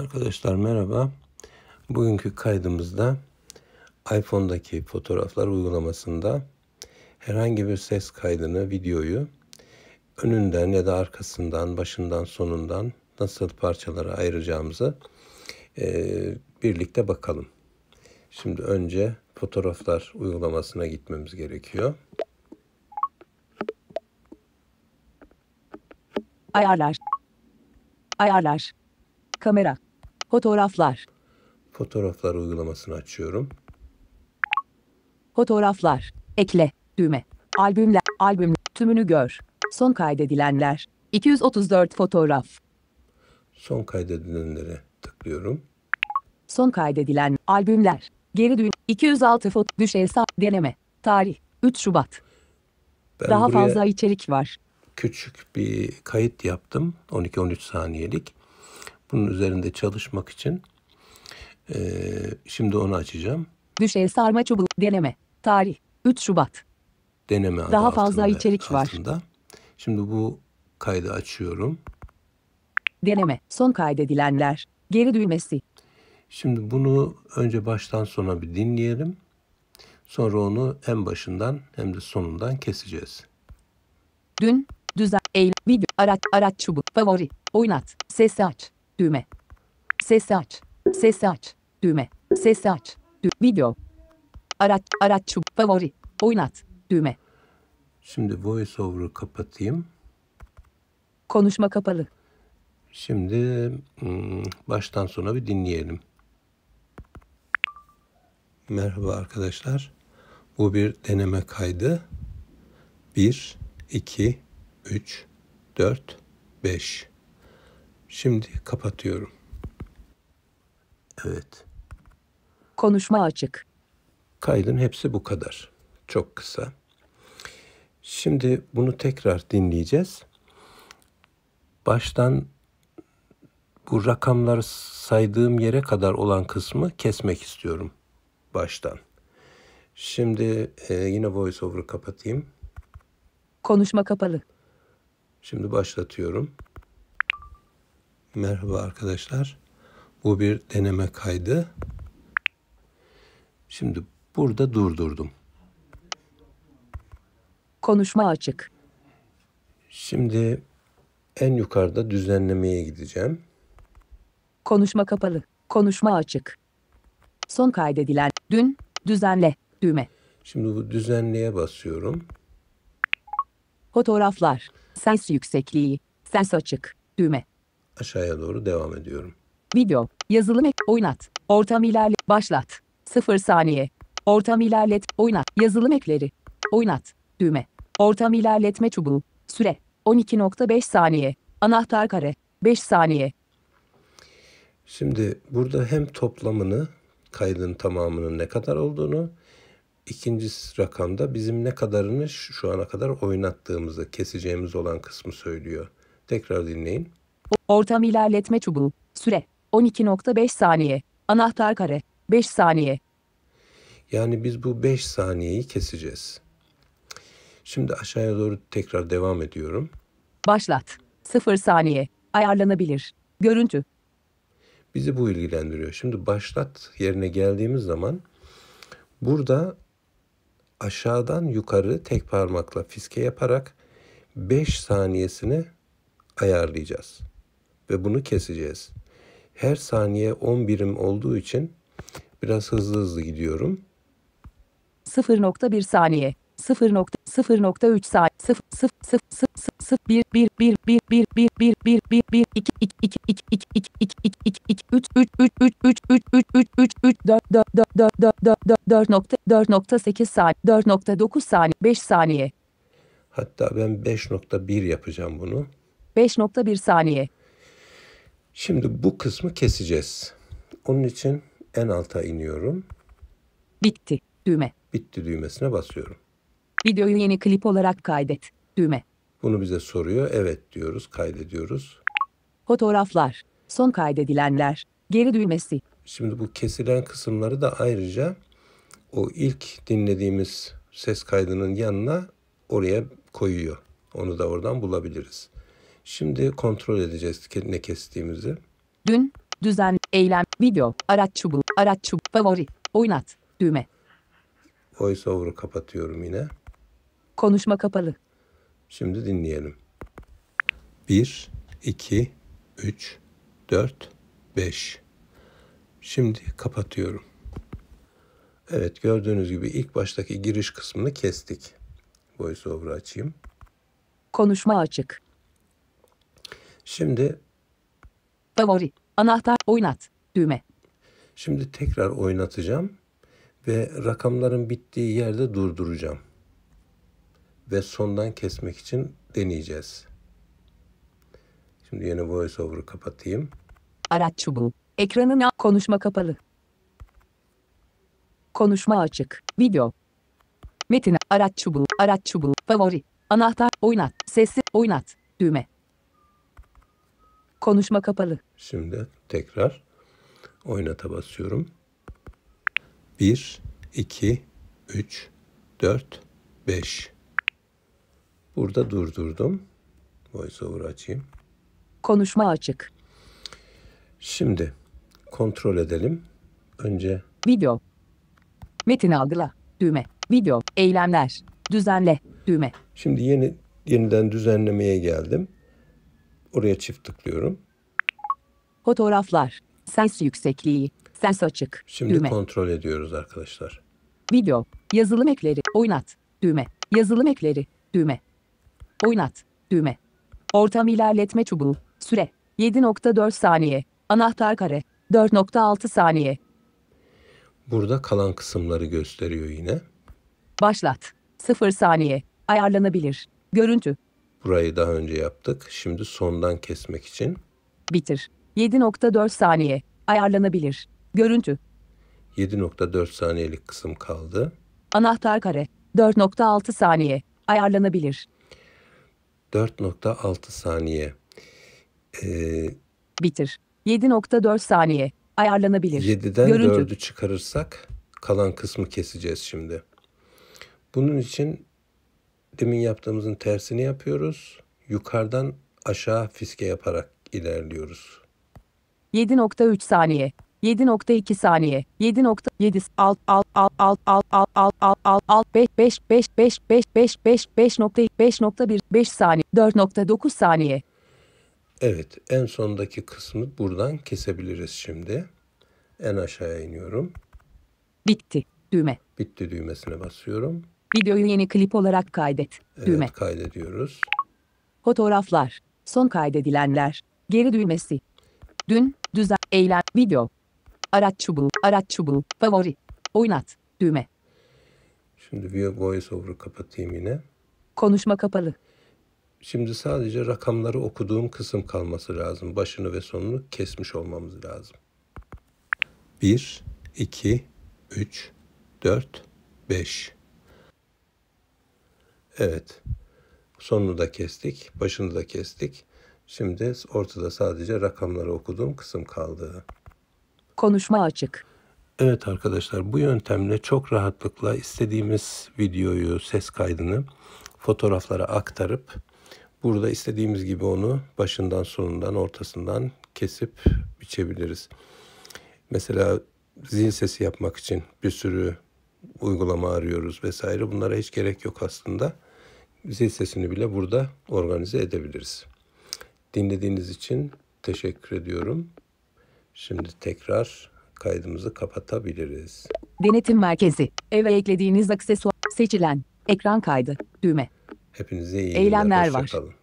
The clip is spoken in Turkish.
Arkadaşlar merhaba. Bugünkü kaydımızda iPhone'daki fotoğraflar uygulamasında herhangi bir ses kaydını, videoyu önünden ya da arkasından, başından, sonundan nasıl parçalara ayıracağımızı e, birlikte bakalım. Şimdi önce fotoğraflar uygulamasına gitmemiz gerekiyor. Ayarlar. Ayarlar. Kamera. Fotoğraflar. Fotoğraflar uygulamasını açıyorum. Fotoğraflar. Ekle. Düğme. Albümler. Albüm. Tümünü gör. Son kaydedilenler. 234 fotoğraf. Son kaydedilenlere tıklıyorum. Son kaydedilen albümler. Geri düğüm. 206 foto. Düş hesap. Deneme. Tarih. 3 Şubat. Ben Daha fazla içerik var. Küçük bir kayıt yaptım. 12-13 saniyelik. Bunun üzerinde çalışmak için e, şimdi onu açacağım. Düşey sarma çubuğu deneme. Tarih 3 Şubat. Deneme adı Daha fazla altında, içerik altında. var. Şimdi bu kaydı açıyorum. Deneme. Son kaydedilenler. Geri düğmesi. Şimdi bunu önce baştan sona bir dinleyelim. Sonra onu hem başından hem de sonundan keseceğiz. Dün, düzen, eğil, video, araç, araç çubuğu, favori, oynat, sesi aç. Düğme. ses aç. ses aç. Düğme. ses aç. Dü video. Araç. Araç. Favori. Oynat. Düğme. Şimdi voiceover'ı kapatayım. Konuşma kapalı. Şimdi hmm, baştan sona bir dinleyelim. Merhaba arkadaşlar. Bu bir deneme kaydı. 1, 2, 3, 4, 5. Şimdi kapatıyorum. Evet. Konuşma açık. Kaydın hepsi bu kadar. Çok kısa. Şimdi bunu tekrar dinleyeceğiz. Baştan bu rakamları saydığım yere kadar olan kısmı kesmek istiyorum baştan. Şimdi e, yine voiceover'ı kapatayım. Konuşma kapalı. Şimdi başlatıyorum. Merhaba arkadaşlar. Bu bir deneme kaydı. Şimdi burada durdurdum. Konuşma açık. Şimdi en yukarıda düzenlemeye gideceğim. Konuşma kapalı. Konuşma açık. Son kaydedilen dün düzenle düğme. Şimdi bu düzenleye basıyorum. Fotoğraflar. Sens yüksekliği. Sens açık. Düğme aşağıya doğru devam ediyorum. Video, yazılım, oynat, ortam ilerlet, başlat, 0 saniye, ortam ilerlet, oynat, yazılım ekleri, oynat, düğme, ortam ilerletme çubuğu, süre, 12.5 saniye, anahtar kare, 5 saniye. Şimdi burada hem toplamını, kaydın tamamının ne kadar olduğunu, ikinci rakamda bizim ne kadarını şu ana kadar oynattığımızı, keseceğimiz olan kısmı söylüyor. Tekrar dinleyin. Ortam ilerletme çubuğu. Süre 12.5 saniye. Anahtar kare 5 saniye. Yani biz bu 5 saniyeyi keseceğiz. Şimdi aşağıya doğru tekrar devam ediyorum. Başlat. 0 saniye. Ayarlanabilir. Görüntü. Bizi bu ilgilendiriyor. Şimdi başlat yerine geldiğimiz zaman burada aşağıdan yukarı tek parmakla fiske yaparak 5 saniyesini ayarlayacağız ve bunu keseceğiz. Her saniye 10 birim olduğu için biraz hızlı hızlı gidiyorum. 0.1 saniye 0.0.3 saat 0 1 1 1 1 1 1 1 1 1 1 2 2 2 2 2 2 2 2 2 3 3 3 3 3 3 3 3 3 3 4 4 4 4 4 4 4 4 nokta 4.8 saat 4.9 saniye 5 saniye Hatta ben 5.1 yapacağım bunu. 5.1 saniye Şimdi bu kısmı keseceğiz. Onun için en alta iniyorum. Bitti düğme. Bitti düğmesine basıyorum. Videoyu yeni klip olarak kaydet düğme. Bunu bize soruyor. Evet diyoruz, kaydediyoruz. Fotoğraflar, son kaydedilenler, geri düğmesi. Şimdi bu kesilen kısımları da ayrıca o ilk dinlediğimiz ses kaydının yanına oraya koyuyor. Onu da oradan bulabiliriz. Şimdi kontrol edeceğiz ne kestiğimizi. Dün, düzen, eylem, video, araç çubuğu, araç çubuğu, favori, oynat, düğme. VoiceOver'ı kapatıyorum yine. Konuşma kapalı. Şimdi dinleyelim. 1, 2, 3, 4, 5. Şimdi kapatıyorum. Evet gördüğünüz gibi ilk baştaki giriş kısmını kestik. VoiceOver'ı açayım. Konuşma açık. Şimdi favori, anahtar, oynat, düğme. Şimdi tekrar oynatacağım ve rakamların bittiği yerde durduracağım. Ve sondan kesmek için deneyeceğiz. Şimdi yeni voiceover'ı kapatayım. Araç çubuğu. Ekranın konuşma kapalı. Konuşma açık. Video. Metin. Araç çubuğu. Araç çubuğu. Favori. Anahtar. Oynat. Sesi. Oynat. Düğme. Konuşma kapalı. Şimdi tekrar oynata basıyorum. 1, 2, 3, 4, 5. Burada durdurdum. VoiceOver açayım. Konuşma açık. Şimdi kontrol edelim. Önce video. Metin algıla düğme. Video eylemler düzenle düğme. Şimdi yeni yeniden düzenlemeye geldim. Oraya çift tıklıyorum. Fotoğraflar. Sens yüksekliği. Sens açık. Şimdi düğme. kontrol ediyoruz arkadaşlar. Video. Yazılım ekleri. Oynat. Düğme. Yazılım ekleri. Düğme. Oynat. Düğme. Ortam ilerletme çubuğu. Süre. 7.4 saniye. Anahtar kare. 4.6 saniye. Burada kalan kısımları gösteriyor yine. Başlat. 0 saniye. Ayarlanabilir. Görüntü. Burayı daha önce yaptık. Şimdi sondan kesmek için. Bitir. 7.4 saniye. Ayarlanabilir. Görüntü. 7.4 saniyelik kısım kaldı. Anahtar kare. 4.6 saniye. Ayarlanabilir. 4.6 saniye. Ee, Bitir. 7.4 saniye. Ayarlanabilir. 7'den Görüntü. 4'ü çıkarırsak kalan kısmı keseceğiz şimdi. Bunun için demin yaptığımızın tersini yapıyoruz. Yukarıdan aşağı fiske yaparak ilerliyoruz. 7.3 saniye. 7.2 saniye 7.7 alt alt alt alt alt alt alt alt alt alt 5 5 5 5 5 5 5 5.1 5 saniye 4.9 saniye Evet en sondaki kısmı buradan kesebiliriz şimdi. En aşağıya iniyorum. Bitti düğme. Bitti düğmesine basıyorum. Videoyu yeni klip olarak kaydet. Evet, Düğme. kaydediyoruz. Fotoğraflar. Son kaydedilenler. Geri düğmesi. Dün, düzen, eylem, video. Araç çubuğu, araç çubuğu, favori. Oynat. Düğme. Şimdi View VoiceOver'ı kapatayım yine. Konuşma kapalı. Şimdi sadece rakamları okuduğum kısım kalması lazım. Başını ve sonunu kesmiş olmamız lazım. 1, 2, 3, 4, 5. Evet. Sonunu da kestik. Başını da kestik. Şimdi ortada sadece rakamları okuduğum kısım kaldı. Konuşma açık. Evet arkadaşlar bu yöntemle çok rahatlıkla istediğimiz videoyu, ses kaydını fotoğraflara aktarıp burada istediğimiz gibi onu başından, sonundan, ortasından kesip biçebiliriz. Mesela zil sesi yapmak için bir sürü uygulama arıyoruz vesaire. Bunlara hiç gerek yok aslında zil sesini bile burada organize edebiliriz. Dinlediğiniz için teşekkür ediyorum. Şimdi tekrar kaydımızı kapatabiliriz. Denetim merkezi. Eve eklediğiniz aksesuar seçilen ekran kaydı düğme. Hepinize iyi Eylemler var.